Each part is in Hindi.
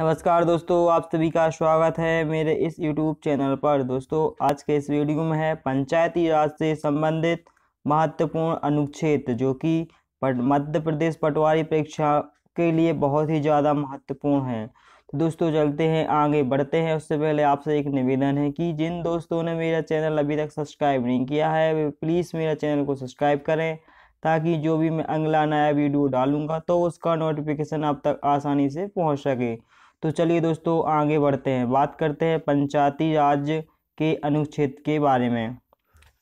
नमस्कार दोस्तों आप सभी का स्वागत है मेरे इस यूट्यूब चैनल पर दोस्तों आज के इस वीडियो में है पंचायती राज से संबंधित महत्वपूर्ण अनुच्छेद जो कि मध्य प्रदेश पटवारी परीक्षा के लिए बहुत ही ज़्यादा महत्वपूर्ण है तो दोस्तों चलते हैं आगे बढ़ते हैं उससे पहले आपसे एक निवेदन है कि जिन दोस्तों ने मेरा चैनल अभी तक सब्सक्राइब नहीं किया है वे प्लीज़ मेरा चैनल को सब्सक्राइब करें ताकि जो भी मैं अगला नया वीडियो डालूंगा तो उसका नोटिफिकेशन आप तक आसानी से पहुंच सके तो चलिए दोस्तों आगे बढ़ते हैं बात करते हैं पंचायती राज के अनुच्छेद के बारे में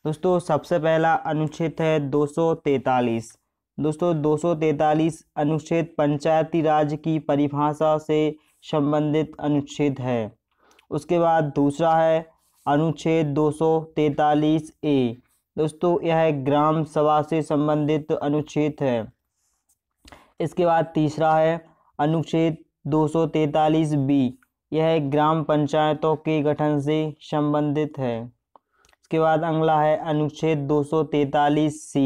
दोस्तों सबसे पहला अनुच्छेद है 243 दोस्तों 243 अनुच्छेद पंचायती राज की परिभाषा से संबंधित अनुच्छेद है उसके बाद दूसरा है अनुच्छेद 243 ए दोस्तों यह ग्राम सभा से संबंधित अनुच्छेद है इसके बाद तीसरा है अनुच्छेद 243 बी यह ग्राम पंचायतों के गठन से संबंधित है इसके बाद अगला है अनुच्छेद 243 सी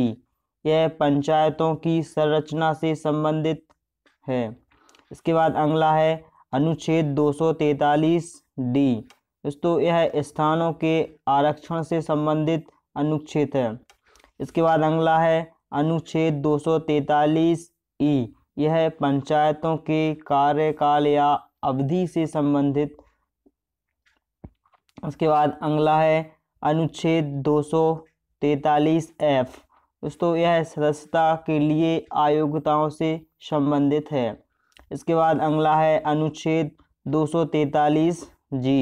यह पंचायतों की संरचना से संबंधित है इसके बाद अगला है अनुच्छेद 243 डी दोस्तों यह स्थानों के आरक्षण से संबंधित अनुच्छेद है इसके बाद अगला है अनुच्छेद 243 ई यह पंचायतों के कार्यकाल या अवधि से संबंधित उसके बाद अगला है अनुच्छेद दो सौ एफ दोस्तों यह सदस्यता के लिए आयोग्यताओं से संबंधित है इसके बाद अगला है अनुच्छेद 243 जी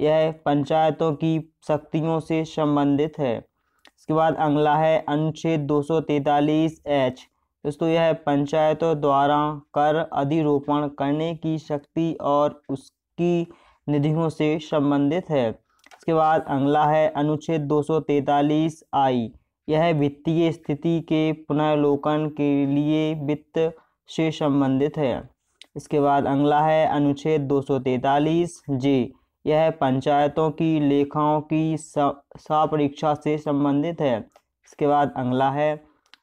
यह पंचायतों की शक्तियों से संबंधित है इसके बाद अगला है अनुच्छेद 243 एच दोस्तों यह पंचायतों द्वारा कर अधिरोपण करने की शक्ति और उसकी निधियों से संबंधित है इसके बाद अगला है अनुच्छेद 243 आई यह वित्तीय स्थिति के पुनर्लोकन के लिए वित्त से संबंधित है इसके बाद अगला है अनुच्छेद 243 जे यह पंचायतों की लेखाओं की सापरीक्षा से संबंधित है इसके बाद अगला है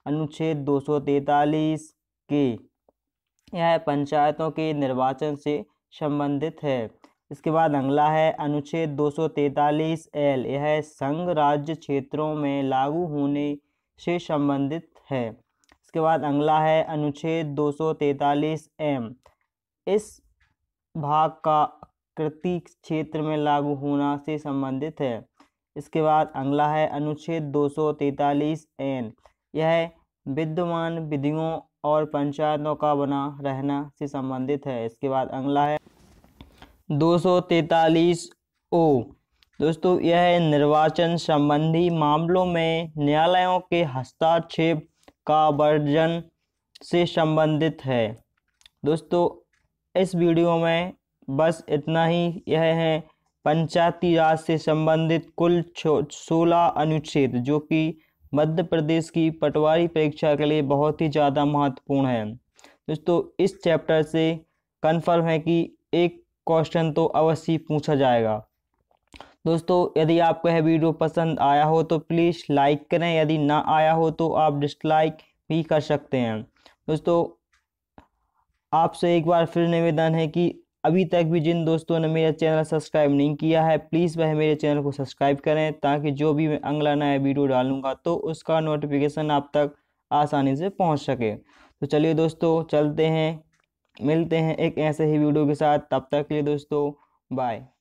अनुच्छेद दो के यह पंचायतों के निर्वाचन से संबंधित है इसके बाद अगला है अनुच्छेद दो एल यह संघ राज्य क्षेत्रों में लागू होने से संबंधित है इसके बाद अगला है अनुच्छेद दो एम इस भाग का कृति क्षेत्र में लागू होना से संबंधित है इसके बाद अगला है अनुच्छेद दो एन यह विद्यमान विधियों और पंचायतों का बना रहना से संबंधित है इसके बाद अगला है 243 ओ दोस्तों यह निर्वाचन संबंधी मामलों में न्यायालयों के हस्ताक्षेप का वर्जन से संबंधित है दोस्तों इस वीडियो में बस इतना ही यह है पंचायती राज से संबंधित कुल सोलह अनुच्छेद जो कि मध्य प्रदेश की पटवारी परीक्षा के लिए बहुत ही ज़्यादा महत्वपूर्ण है दोस्तों इस चैप्टर से कन्फर्म है कि एक क्वेश्चन तो अवश्य पूछा जाएगा दोस्तों यदि आपको यह वीडियो पसंद आया हो तो प्लीज़ लाइक करें यदि ना आया हो तो आप डिसलाइक भी कर सकते हैं दोस्तों आपसे एक बार फिर निवेदन है कि अभी तक भी जिन दोस्तों ने मेरा चैनल सब्सक्राइब नहीं किया है प्लीज़ वह मेरे चैनल को सब्सक्राइब करें ताकि जो भी मैं अगला नया वीडियो डालूंगा तो उसका नोटिफिकेशन आप तक आसानी से पहुंच सके तो चलिए दोस्तों चलते हैं मिलते हैं एक ऐसे ही वीडियो के साथ तब तक के लिए दोस्तों बाय